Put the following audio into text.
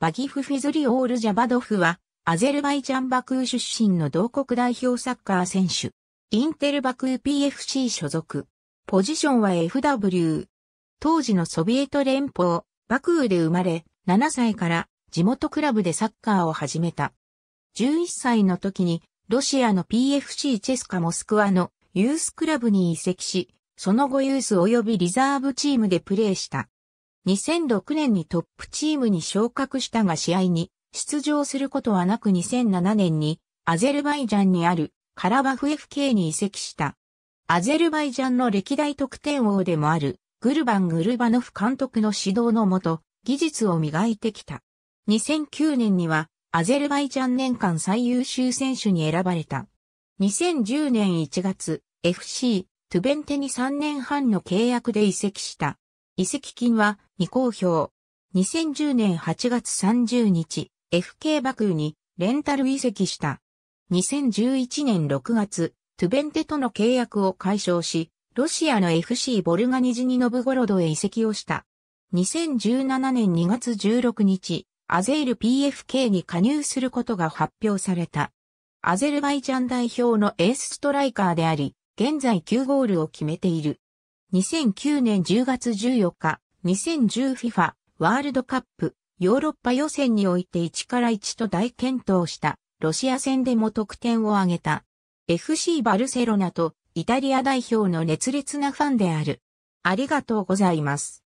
バギフ・フィズリオール・ジャバドフは、アゼルバイジャンバクー出身の同国代表サッカー選手。インテルバクー PFC 所属。ポジションは FW。当時のソビエト連邦、バクーで生まれ、7歳から地元クラブでサッカーを始めた。11歳の時に、ロシアの PFC チェスカモスクワのユースクラブに移籍し、その後ユース及びリザーブチームでプレーした。2006年にトップチームに昇格したが試合に出場することはなく2007年にアゼルバイジャンにあるカラバフ FK に移籍した。アゼルバイジャンの歴代得点王でもあるグルバン・グルバノフ監督の指導のもと技術を磨いてきた。2009年にはアゼルバイジャン年間最優秀選手に選ばれた。2010年1月 FC トゥベンテに3年半の契約で移籍した。移籍金は未公表。2010年8月30日、FK バクーにレンタル移籍した。2011年6月、トゥベンテとの契約を解消し、ロシアの FC ボルガニジニノブゴロドへ移籍をした。2017年2月16日、アゼール PFK に加入することが発表された。アゼルバイジャン代表のエースストライカーであり、現在9ゴールを決めている。2009年10月14日、2010FIFA ワールドカップヨーロッパ予選において1から1と大健闘したロシア戦でも得点を挙げた FC バルセロナとイタリア代表の熱烈なファンである。ありがとうございます。